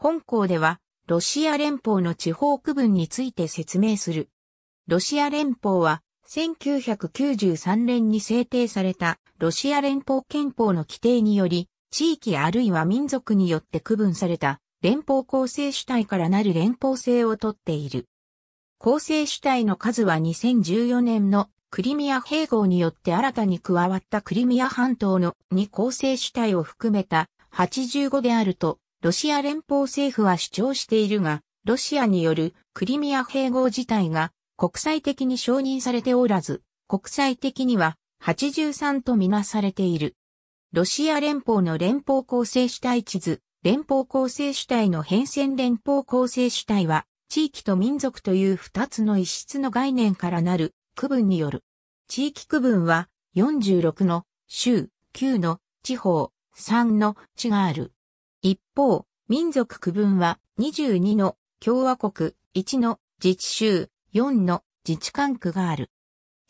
本校では、ロシア連邦の地方区分について説明する。ロシア連邦は、1993年に制定されたロシア連邦憲法の規定により、地域あるいは民族によって区分された連邦構成主体からなる連邦制をとっている。構成主体の数は2014年のクリミア併合によって新たに加わったクリミア半島の2構成主体を含めた85であるとロシア連邦政府は主張しているが、ロシアによるクリミア併合自体が国際的に承認されておらず、国際的には83とみなされている。ロシア連邦の連邦構成主体地図、連邦構成主体の変遷連邦構成主体は、地域と民族という二つの一室の概念からなる区分による。地域区分は46の州、9の地方、3の地がある。一方、民族区分は22の共和国、1の自治州、4の自治管区がある。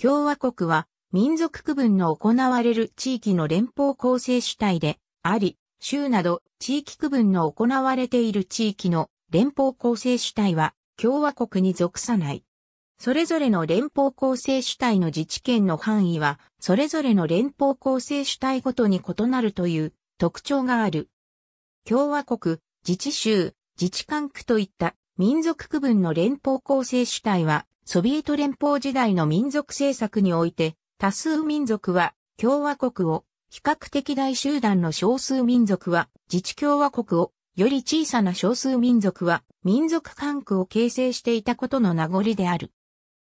共和国は民族区分の行われる地域の連邦構成主体であり、州など地域区分の行われている地域の連邦構成主体は共和国に属さない。それぞれの連邦構成主体の自治権の範囲は、それぞれの連邦構成主体ごとに異なるという特徴がある。共和国、自治州、自治管区といった民族区分の連邦構成主体は、ソビエト連邦時代の民族政策において、多数民族は共和国を、比較的大集団の少数民族は自治共和国を、より小さな少数民族は民族管区を形成していたことの名残である。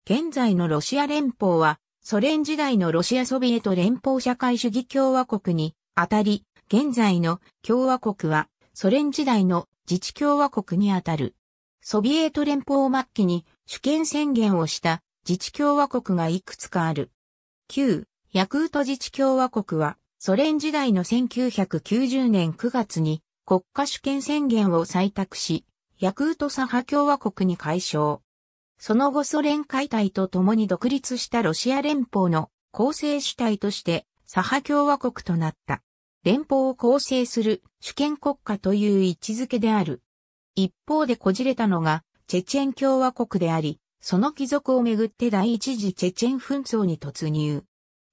現在のロシア連邦は、ソ連時代のロシアソビエト連邦社会主義共和国にあたり、現在の共和国はソ連時代の自治共和国にあたる。ソビエト連邦末期に主権宣言をした自治共和国がいくつかある。旧、ヤクート自治共和国は、ソ連時代の1990年9月に国家主権宣言を採択し、ヤクート左派共和国に解消。その後ソ連解体とともに独立したロシア連邦の構成主体として左派共和国となった。連邦を構成する主権国家という位置づけである。一方でこじれたのが、チェチェン共和国であり、その帰属をめぐって第一次チェチェン紛争に突入。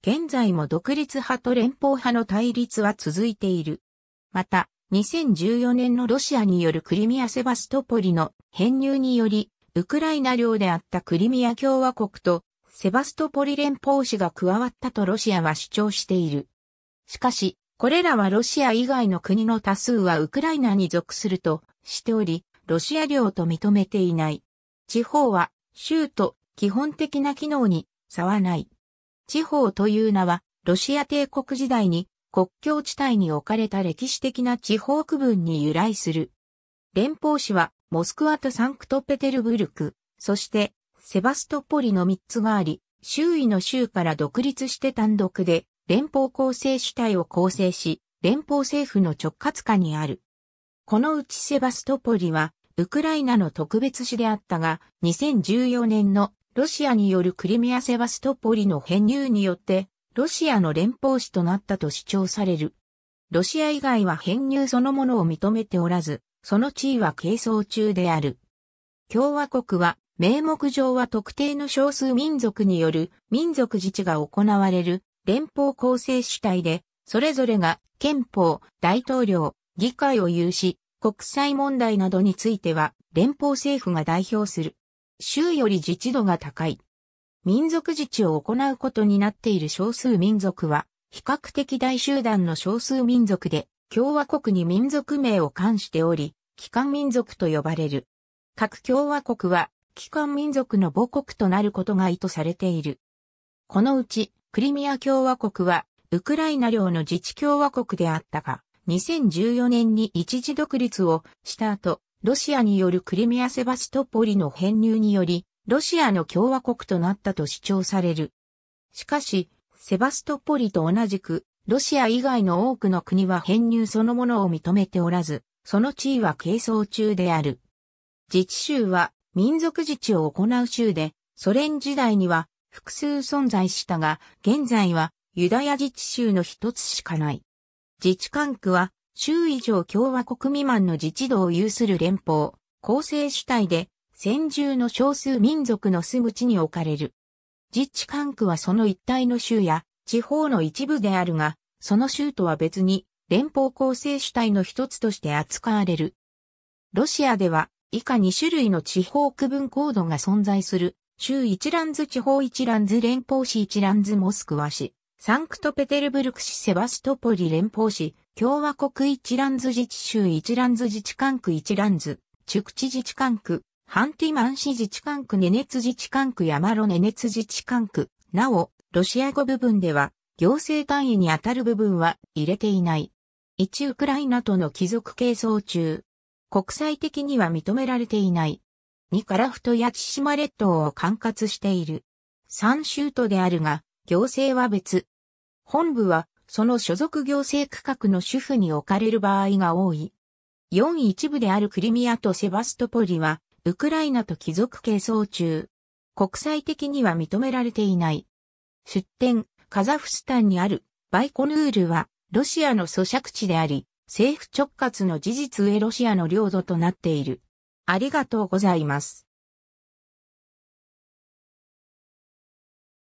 現在も独立派と連邦派の対立は続いている。また、2014年のロシアによるクリミア・セバストポリの編入により、ウクライナ領であったクリミア共和国とセバストポリ連邦氏が加わったとロシアは主張している。しかし、これらはロシア以外の国の多数はウクライナに属するとしており、ロシア領と認めていない。地方は州と基本的な機能に差はない。地方という名は、ロシア帝国時代に国境地帯に置かれた歴史的な地方区分に由来する。連邦市は、モスクワとサンクトペテルブルク、そして、セバストポリの3つがあり、周囲の州から独立して単独で連邦構成主体を構成し、連邦政府の直轄下にある。このうちセバストポリは、ウクライナの特別市であったが、2014年のロシアによるクリミアセバストポリの編入によって、ロシアの連邦市となったと主張される。ロシア以外は編入そのものを認めておらず、その地位は係争中である。共和国は、名目上は特定の少数民族による民族自治が行われる連邦構成主体で、それぞれが憲法、大統領、議会を有し、国際問題などについては連邦政府が代表する。州より自治度が高い。民族自治を行うことになっている少数民族は、比較的大集団の少数民族で、共和国に民族名を冠しており、帰還民族と呼ばれる。各共和国は、帰還民族の母国となることが意図されている。このうち、クリミア共和国は、ウクライナ領の自治共和国であったが、2014年に一時独立をした後、ロシアによるクリミアセバストポリの編入により、ロシアの共和国となったと主張される。しかし、セバストポリと同じく、ロシア以外の多くの国は編入そのものを認めておらず、その地位は係争中である。自治州は民族自治を行う州で、ソ連時代には複数存在したが、現在はユダヤ自治州の一つしかない。自治管区は、州以上共和国未満の自治度を有する連邦、構成主体で、先住の少数民族の住む地に置かれる。自治管区はその一帯の州や地方の一部であるが、その州とは別に連邦構成主体の一つとして扱われる。ロシアでは以下2種類の地方区分コードが存在する州一覧図地方一覧図連邦市一覧図モスクワ市、サンクトペテルブルク市セバストポリ連邦市、共和国一覧図自治州一覧図自治管区一蘭図宿地自治管区、ハンティマン市自治管区ネネツ自治管区山路ネネツ自治管区、なお、ロシア語部分では、行政単位に当たる部分は入れていない。一ウクライナとの帰属係争中。国際的には認められていない。2フトや千島列島を管轄している。3州都であるが、行政は別。本部は、その所属行政区画の主婦に置かれる場合が多い。4一部であるクリミアとセバストポリは、ウクライナと貴族係争中。国際的には認められていない。出典、カザフスタンにあるバイコヌールは、ロシアの租借地であり、政府直轄の事実上ロシアの領土となっている。ありがとうございます。